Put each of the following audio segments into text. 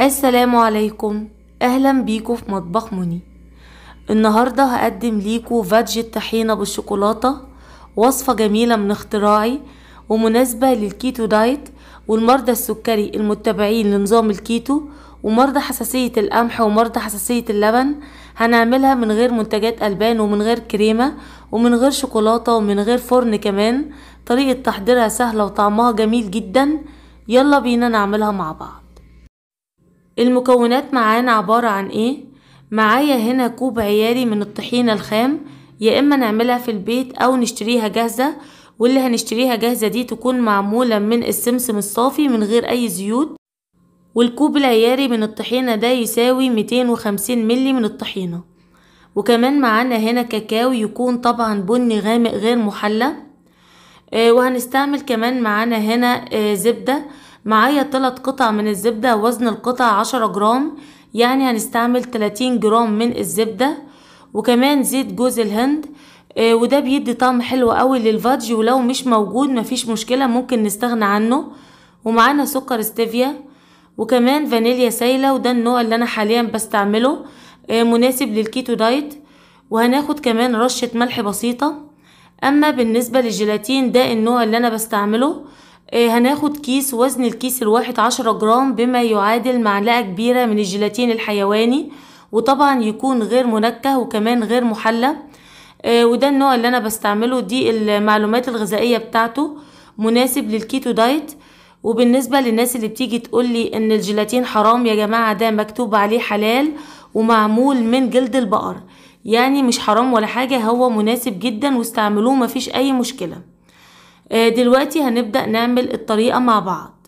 السلام عليكم اهلا بيكم في مطبخ مني النهاردة هقدم ليكم فادجة طحينة بالشوكولاتة وصفة جميلة من اختراعي ومناسبة للكيتو دايت والمرضى السكري المتبعين لنظام الكيتو ومرضى حساسية القمح ومرضى حساسية اللبن هنعملها من غير منتجات ألبان ومن غير كريمة ومن غير شوكولاتة ومن غير فرن كمان طريقة تحضيرها سهلة وطعمها جميل جدا يلا بينا نعملها مع بعض المكونات معانا عبارة عن ايه معايا هنا كوب عياري من الطحينة الخام يا اما نعملها في البيت او نشتريها جاهزة واللي هنشتريها جاهزة دي تكون معمولة من السمسم الصافي من غير اي زيوت والكوب العياري من الطحينة ده يساوي 250 ملي من الطحينة وكمان معانا هنا كاكاو يكون طبعا بني غامق غير محلى آه، وهنستعمل كمان معانا هنا آه، زبدة معايا تلات قطع من الزبدة وزن القطع عشرة جرام يعني هنستعمل تلاتين جرام من الزبدة وكمان زيت جوز الهند آه وده بيدي طعم حلو قوي للفادج ولو مش موجود مفيش مشكلة ممكن نستغنى عنه ومعانا سكر ستيفيا وكمان فانيليا سايلة وده النوع اللي انا حاليا بستعمله آه مناسب للكيتو دايت وهناخد كمان رشة ملح بسيطة اما بالنسبة للجيلاتين ده النوع اللي انا بستعمله آه، هناخد كيس وزن الكيس الواحد عشرة جرام بما يعادل معلقة كبيرة من الجيلاتين الحيواني وطبعا يكون غير منكه وكمان غير محلى آه، وده النوع اللي انا بستعمله دي المعلومات الغذائية بتاعته مناسب للكيتو دايت وبالنسبة للناس اللي بتيجي تقولي ان الجيلاتين حرام يا جماعة ده مكتوب عليه حلال ومعمول من جلد البقر يعني مش حرام ولا حاجة هو مناسب جدا واستعملوه مفيش اي مشكلة آه، دلوقتي هنبدأ نعمل الطريقة مع بعض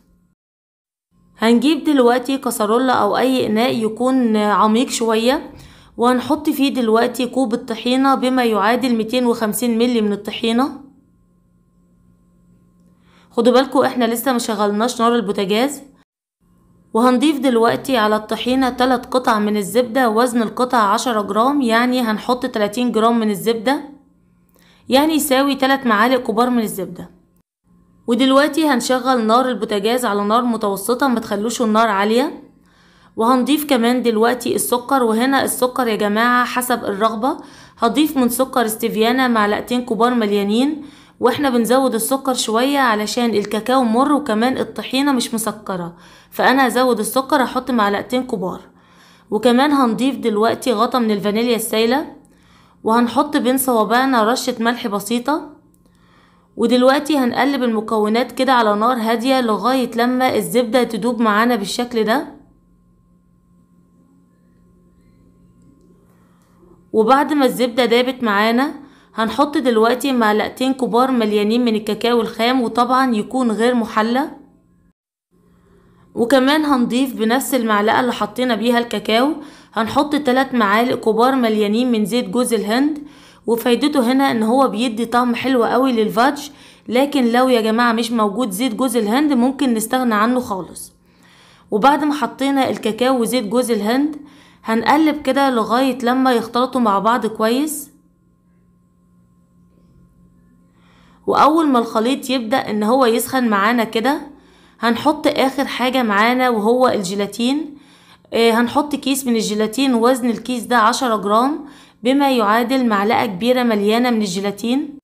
هنجيب دلوقتي كسرولة أو أي إناء يكون عميق شوية وهنحط فيه دلوقتي كوب الطحينة بما يعادل 250 ملي من الطحينة خدوا بالكوا احنا لسه مشغلناش نار البوتاجاز وهنضيف دلوقتي على الطحينة تلات قطع من الزبدة وزن القطع عشرة جرام يعني هنحط تلاتين جرام من الزبدة يعني يساوي تلات معالق كبار من الزبدة ودلوقتي هنشغل نار البوتاجاز على نار متوسطة ما تخلوش النار عالية وهنضيف كمان دلوقتي السكر وهنا السكر يا جماعة حسب الرغبة هضيف من سكر استيفيانا معلقتين كبار مليانين واحنا بنزود السكر شوية علشان الكاكاو مر وكمان الطحينة مش مسكرة فانا هزود السكر هحط معلقتين كبار وكمان هنضيف دلوقتي غطا من الفانيليا السايلة وهنحط بين صوابعنا رشة ملح بسيطة ودلوقتي هنقلب المكونات كده على نار هادية لغاية لما الزبدة تدوب معانا بالشكل ده وبعد ما الزبدة دابت معانا هنحط دلوقتي معلقتين كبار مليانين من الكاكاو الخام وطبعا يكون غير محلى وكمان هنضيف بنفس المعلقة اللي حطينا بيها الكاكاو هنحط تلات معالق كبار مليانين من زيت جوز الهند وفايدته هنا ان هو بيدي طعم حلو قوي للفاج لكن لو يا جماعة مش موجود زيت جوز الهند ممكن نستغنى عنه خالص وبعد ما حطينا الكاكاو وزيت جوز الهند هنقلب كده لغاية لما يختلطوا مع بعض كويس واول ما الخليط يبدأ ان هو يسخن معانا كده هنحط اخر حاجة معانا وهو الجيلاتين آه، هنحط كيس من الجيلاتين وزن الكيس ده عشرة جرام بما يعادل معلقة كبيرة مليانة من الجيلاتين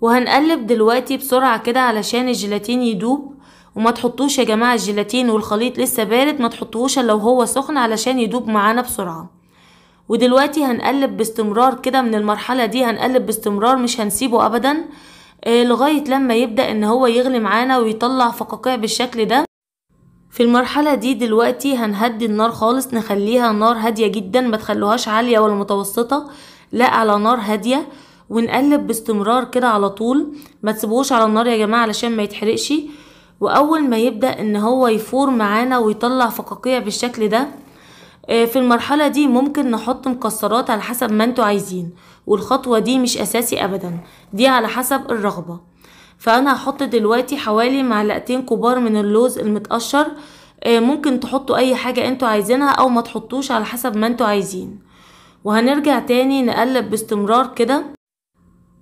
وهنقلب دلوقتي بسرعة كده علشان الجيلاتين يدوب وما تحطوش يا جماعة الجيلاتين والخليط لسه بارد ما تحطوش لو هو سخن علشان يدوب معانا بسرعة ودلوقتي هنقلب باستمرار كده من المرحلة دي هنقلب باستمرار مش هنسيبه أبدا آه، لغاية لما يبدأ ان هو يغلي معانا ويطلع فقاقيع بالشكل ده في المرحلة دي دلوقتي هنهدي النار خالص نخليها نار هادية جدا ما تخلوهاش عالية ولا متوسطة لا على نار هادية ونقلب باستمرار كده على طول ما تسيبوهوش على النار يا جماعة علشان ما يتحرقش واول ما يبدأ ان هو يفور معانا ويطلع فقاقيع بالشكل ده آه، في المرحلة دي ممكن نحط مكسرات على حسب ما انتوا عايزين والخطوة دي مش اساسي ابدا دي على حسب الرغبة فانا هحط دلوقتي حوالي معلقتين كبار من اللوز المتقشر آه، ممكن تحطوا اي حاجة انتوا عايزينها او ما تحطوش على حسب ما انتوا عايزين وهنرجع تاني نقلب باستمرار كده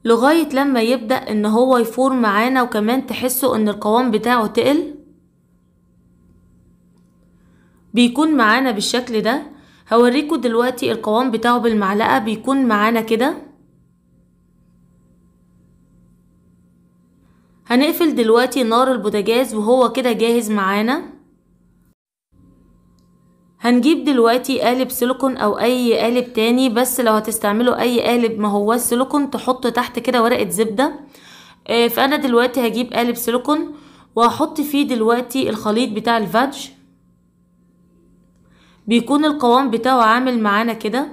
لغاية لما يبدأ ان هو يفور معانا وكمان تحسوا ان القوام بتاعه تقل بيكون معانا بالشكل ده هوريكم دلوقتي القوام بتاعه بالمعلقة بيكون معانا كده هنقفل دلوقتي نار البوتاجاز وهو كده جاهز معانا هنجيب دلوقتي قالب سيليكون او اي قالب تاني بس لو هتستعملوا اي قالب ما هو سيليكون تحط تحت كده ورقة زبدة آه، فانا دلوقتي هجيب قالب سيليكون وهحط فيه دلوقتي الخليط بتاع الفادج بيكون القوام بتاعه عامل معانا كده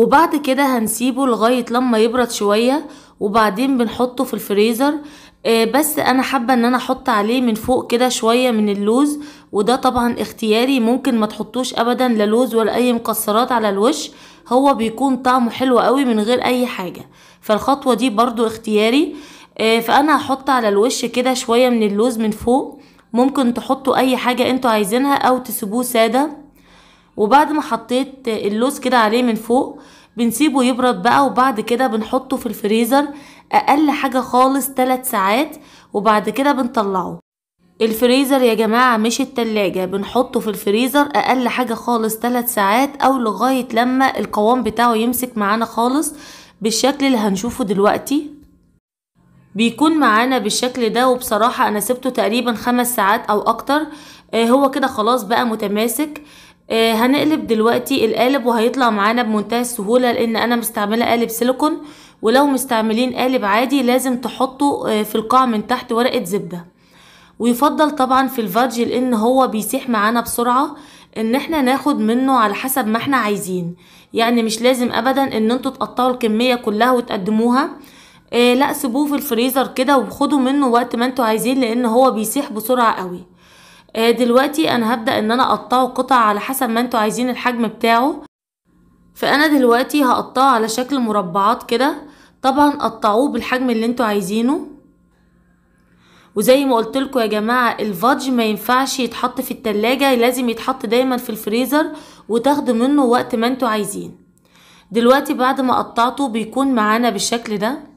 وبعد كده هنسيبه لغاية لما يبرد شوية وبعدين بنحطه في الفريزر آه، بس انا حابة ان انا احط عليه من فوق كده شوية من اللوز وده طبعا اختياري ممكن ما تحطوش ابدا لا لوز ولا اي مكسرات على الوش هو بيكون طعمه حلو قوي من غير اي حاجة فالخطوة دي برضو اختياري آه، فانا هحط على الوش كده شوية من اللوز من فوق ممكن تحطوا اي حاجة انتوا عايزينها او تسيبوه سادة وبعد ما حطيت اللوز كده عليه من فوق بنسيبه يبرد بقى وبعد كده بنحطه في الفريزر اقل حاجة خالص 3 ساعات وبعد كده بنطلعه الفريزر يا جماعة مش التلاجة بنحطه في الفريزر اقل حاجة خالص 3 ساعات او لغاية لما القوام بتاعه يمسك معانا خالص بالشكل اللي هنشوفه دلوقتي بيكون معانا بالشكل ده وبصراحة انا سبته تقريبا خمس ساعات او اكتر آه، هو كده خلاص بقى متماسك آه، هنقلب دلوقتي القالب وهيطلع معانا بمنتهى السهولة لان انا مستعملة قالب سيليكون ولو مستعملين قالب عادي لازم تحطه آه، في القاع من تحت ورقة زبدة ويفضل طبعا في الفادج لان هو بيسيح معانا بسرعة ان احنا ناخد منه على حسب ما احنا عايزين يعني مش لازم ابدا ان انتوا تقطعوا الكمية كلها وتقدموها إيه لا سيبوه في الفريزر كده وخدوا منه وقت ما انتوا عايزين لان هو بيسيح بسرعة قوي آه، دلوقتي انا هبدأ ان انا اقطعه قطع على حسب ما انتوا عايزين الحجم بتاعه فانا دلوقتي هقطعه على شكل مربعات كده طبعا قطعوه بالحجم اللي انتوا عايزينه وزي ما قلت يا جماعه الفادج ما ينفعش يتحط في التلاجة لازم يتحط دايما في الفريزر وتاخدوا منه وقت ما انتوا عايزين دلوقتي بعد ما قطعته بيكون معانا بالشكل ده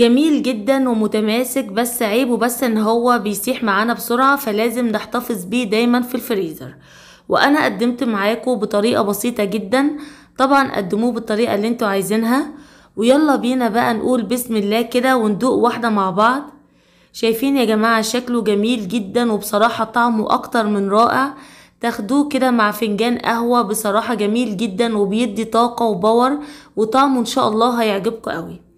جميل جدا ومتماسك بس عيبه بس ان هو بيسيح معانا بسرعة فلازم نحتفظ بيه دايما في الفريزر وانا قدمت معاكم بطريقة بسيطة جدا طبعا قدموه بالطريقة اللي انتوا عايزينها ويلا بينا بقى نقول بسم الله كده وندوق واحدة مع بعض شايفين يا جماعة شكله جميل جدا وبصراحة طعمه اكتر من رائع تاخدوه كده مع فنجان قهوة بصراحة جميل جدا وبيدي طاقة وباور وطعمه ان شاء الله هيعجبكم قوي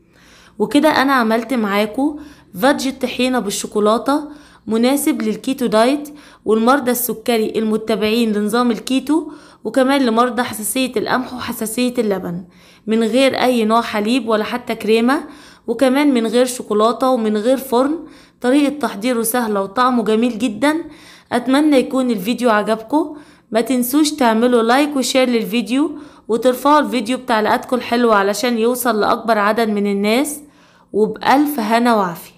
وكده انا عملت معاكو فادج الطحينه بالشوكولاته مناسب للكيتو دايت والمرضى السكري المتبعين لنظام الكيتو وكمان لمرضى حساسية القمح وحساسية اللبن من غير أي نوع حليب ولا حتى كريمة وكمان من غير شوكولاتة ومن غير فرن طريقة تحضيره سهلة وطعمه جميل جدا أتمنى يكون الفيديو عجبكم ما تنسوش تعملوا لايك وشير للفيديو وترفعوا الفيديو بتعليقاتكم الحلوة علشان يوصل لأكبر عدد من الناس وبألف هنا وعافية